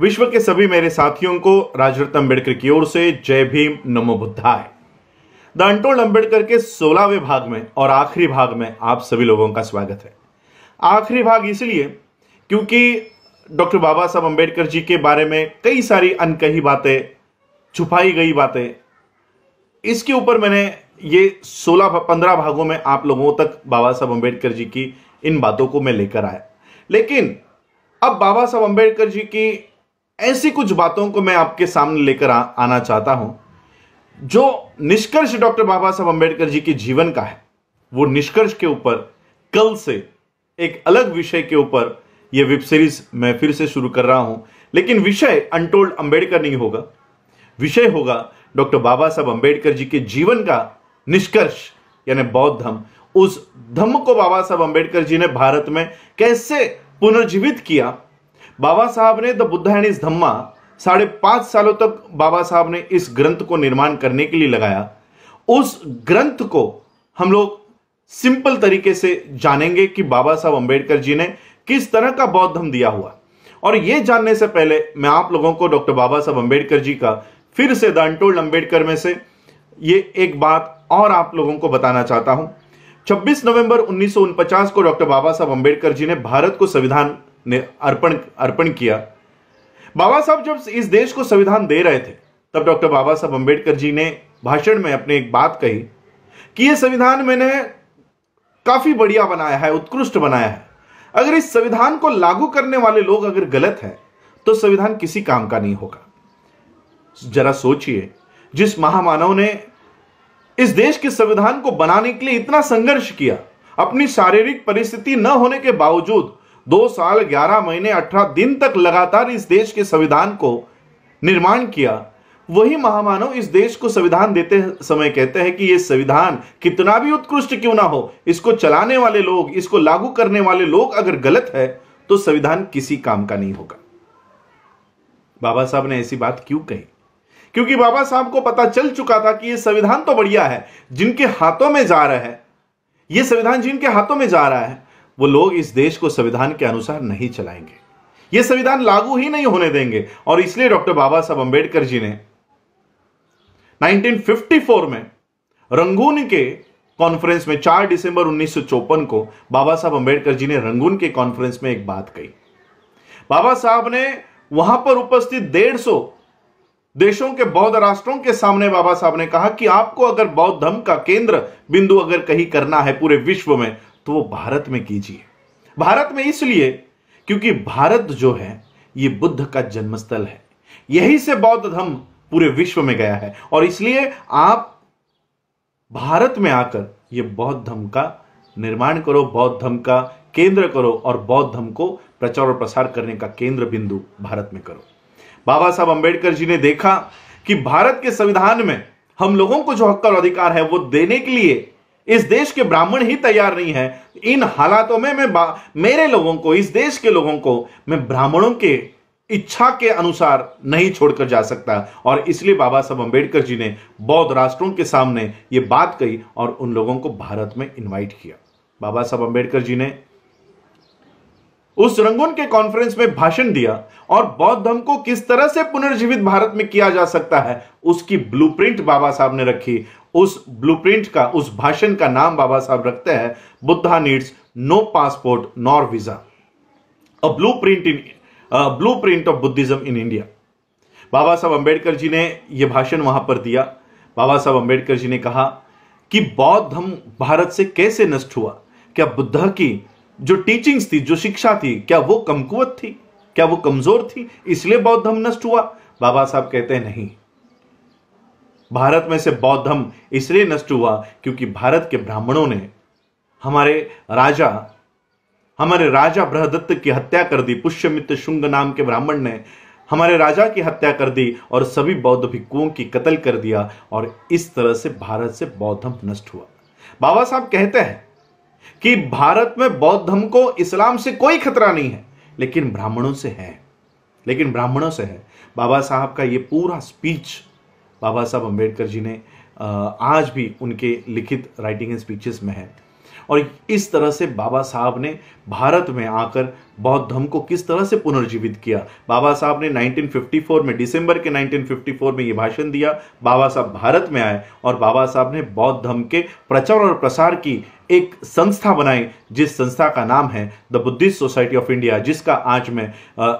विश्व के सभी मेरे साथियों को राजरत्न अम्बेडकर की ओर से जय भीम नमो बुद्धाय द अनटोल्ड अंबेडकर के सोलहवें भाग में और आखिरी भाग में आप सभी लोगों का स्वागत है आखिरी भाग इसलिए क्योंकि डॉक्टर बाबा साहब अम्बेडकर जी के बारे में कई सारी अनकही बातें छुपाई गई बातें इसके ऊपर मैंने ये सोलह पंद्रह भागों में आप लोगों तक बाबा साहब अम्बेडकर जी की इन बातों को मैं लेकर आया लेकिन अब बाबा साहब अम्बेडकर जी की ऐसी कुछ बातों को मैं आपके सामने लेकर आना चाहता हूं जो निष्कर्ष डॉक्टर बाबा साहब अंबेडकर जी के जीवन का है वो निष्कर्ष के ऊपर कल से एक अलग विषय के ऊपर ये वेब सीरीज मैं फिर से शुरू कर रहा हूं लेकिन विषय अनटोल्ड अंबेडकर नहीं होगा विषय होगा डॉक्टर बाबा साहब अंबेडकर जी के जीवन का निष्कर्ष यानी बौद्ध धम्म उस धम्म को बाबा साहब अंबेडकर जी ने भारत में कैसे पुनर्जीवित किया बाबा साहब ने the Buddha and his Dhamma साढ़े पांच सालों तक बाबा साहब ने इस ग्रंथ को निर्माण करने के लिए लगाया उस ग्रंथ को हम लोग सिंपल तरीके से जानेंगे कि बाबा साहब अंबेडकर जी ने किस तरह का बौद्ध धम दिया हुआ और यह जानने से पहले मैं आप लोगों को डॉक्टर बाबा साहब अंबेडकर जी का फिर से द अनटोल्ड अंबेडकर में से ये एक बात और आप लोगों को बताना चाहता हूं 26 नवंबर उन्नीस को डॉक्टर बाबा साहब अंबेडकर जी ने भारत को संविधान अर्पण अर्पण किया बाबा साहब जब इस देश को संविधान दे रहे थे तब डॉक्टर बाबा साहब अम्बेडकर जी ने भाषण में अपने एक बात कही कि यह संविधान मैंने काफी बढ़िया बनाया है उत्कृष्ट बनाया है अगर इस संविधान को लागू करने वाले लोग अगर गलत हैं तो संविधान किसी काम का नहीं होगा जरा सोचिए जिस महामानव ने इस देश के संविधान को बनाने के लिए इतना संघर्ष किया अपनी शारीरिक परिस्थिति न होने के बावजूद दो साल ग्यारह महीने अठारह दिन तक लगातार इस देश के संविधान को निर्माण किया वही महामानव इस देश को संविधान देते समय कहते हैं कि यह संविधान कितना भी उत्कृष्ट क्यों ना हो इसको चलाने वाले लोग इसको लागू करने वाले लोग अगर गलत है तो संविधान किसी काम का नहीं होगा बाबा साहब ने ऐसी बात क्यों कही क्योंकि बाबा साहब को पता चल चुका था कि यह संविधान तो बढ़िया है जिनके हाथों में जा रहा है यह संविधान जिनके हाथों में जा रहा है वो लोग इस देश को संविधान के अनुसार नहीं चलाएंगे ये संविधान लागू ही नहीं होने देंगे और इसलिए डॉक्टर बाबा साहब अंबेडकर जी ने 1954 में रंगून के कॉन्फ्रेंस में 4 दिसंबर उन्नीस को बाबा साहब अंबेडकर जी ने रंगून के कॉन्फ्रेंस में एक बात कही बाबा साहब ने वहां पर उपस्थित डेढ़ सौ देशों के बौद्ध राष्ट्रों के सामने बाबा साहब ने कहा कि आपको अगर बौद्ध धर्म का केंद्र बिंदु अगर कहीं करना है पूरे विश्व में तो वो भारत में कीजिए भारत में इसलिए क्योंकि भारत जो है ये बुद्ध का जन्मस्थल है यही से बौद्ध धर्म पूरे विश्व में गया है और इसलिए आप भारत में आकर ये बौद्ध धर्म का निर्माण करो बौद्ध धर्म का केंद्र करो और बौद्ध धर्म को प्रचार और प्रसार करने का केंद्र बिंदु भारत में करो बाबा साहब अंबेडकर जी ने देखा कि भारत के संविधान में हम लोगों को जो हक और अधिकार है वो देने के लिए इस देश के ब्राह्मण ही तैयार नहीं है इन हालातों में मैं मेरे लोगों को इस देश के लोगों को मैं ब्राह्मणों के इच्छा के अनुसार नहीं छोड़कर जा सकता और इसलिए बाबा साहब अम्बेडकर जी ने बौद्ध राष्ट्रों के सामने ये बात कही और उन लोगों को भारत में इन्वाइट किया बाबा साहब अम्बेडकर जी ने उस रंगून के कॉन्फ्रेंस में भाषण दिया और बौद्ध धर्म को किस तरह से पुनर्जीवित भारत में किया जा सकता है उसकी ब्लूप्रिंट बाबा साहब ने रखी उस ब्लूप्रिंट का उस भाषण का नाम बाबा साहब रखते हैं Buddha needs no passport nor visa a blueprint in blueprint of Buddhism in India Baba Saheb Ambedkar जी ने यह भाषण वहां पर दिया बाबा साहब अंबेडकर जी ने कहा कि बौद्ध धर्म भारत से कैसे नष्ट हुआ क्या बुद्ध की जो टीचिंग्स थी जो शिक्षा थी क्या वो कमकुवत थी क्या वो कमजोर थी इसलिए बौद्ध धर्म नष्ट हुआ बाबा साहब कहते हैं नहीं भारत में से बौद्ध धर्म इसलिए नष्ट हुआ क्योंकि भारत के ब्राह्मणों ने हमारे राजा हमारे राजा बृहदत्त की हत्या कर दी पुष्यमित्र शुंग नाम के ब्राह्मण ने हमारे राजा की हत्या कर दी और सभी बौद्ध भिक्कुओं की कत्ल कर दिया और इस तरह से भारत से बौद्ध धर्म नष्ट हुआ बाबा साहब कहते हैं कि भारत में बौद्ध धर्म को इस्लाम से कोई खतरा नहीं है लेकिन ब्राह्मणों से है लेकिन ब्राह्मणों से है बाबा साहब का ये पूरा स्पीच बाबा साहब अंबेडकर जी ने आज भी उनके लिखित राइटिंग एंड स्पीचेस में है और इस तरह से बाबा साहब ने भारत में आकर बौद्ध धर्म को किस तरह से पुनर्जीवित किया बाबा साहब ने 1954 में दिसंबर के 1954 में यह भाषण दिया बाबा साहब भारत में आए और बाबा साहब ने बौद्ध धर्म के प्रचार और प्रसार की एक संस्था बनाई जिस संस्था का नाम है the Buddhist Society of India जिसका आज मैं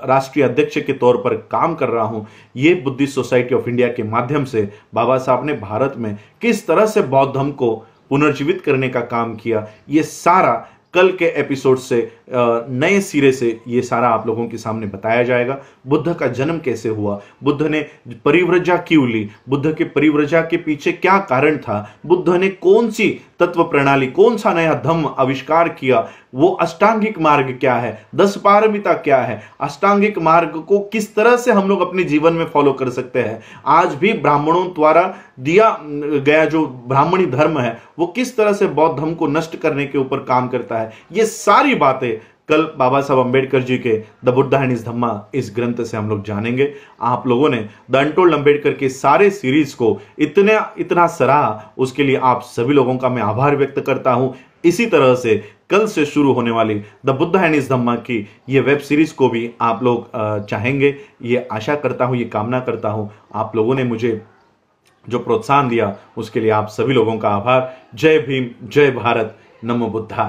राष्ट्रीय अध्यक्ष के तौर पर काम कर रहा हूं ये बुद्धिस्ट सोसाइटी ऑफ इंडिया के माध्यम से बाबा साहब ने भारत में किस तरह से बौद्ध धर्म को पुनर्जीवित करने का काम किया ये सारा कल के एपिसोड से नए सिरे से ये सारा आप लोगों के सामने बताया जाएगा बुद्ध का जन्म कैसे हुआ बुद्ध ने परिव्रजा क्यों ली बुद्ध के परिव्रजा के पीछे क्या कारण था बुद्ध ने कौन सी तत्व प्रणाली कौन सा नया धम्म आविष्कार किया वो अष्टांगिक मार्ग क्या है दस पारमिता क्या है अष्टांगिक मार्ग को किस तरह से हम लोग अपने जीवन में फॉलो कर सकते हैं आज भी ब्राह्मणों द्वारा दिया गया जो ब्राह्मणी धर्म है वो किस तरह से बौद्ध धर्म को नष्ट करने के ऊपर काम करता है ये सारी बातें कल बाबा साहब अम्बेडकर जी के the Buddha and his Dhamma इस ग्रंथ से हम लोग जानेंगे आप लोगों ने द अनटोल्ड अम्बेडकर के सारे सीरीज को इतने इतना सराहा उसके लिए आप सभी लोगों का मैं आभार व्यक्त करता हूं इसी तरह से कल से शुरू होने वाली the Buddha and his Dhamma की ये वेब सीरीज को भी आप लोग चाहेंगे ये आशा करता हूँ ये कामना करता हूँ आप लोगों ने मुझे जो प्रोत्साहन दिया उसके लिए आप सभी लोगों का आभार जय भीम जय भारत नमो बुद्धा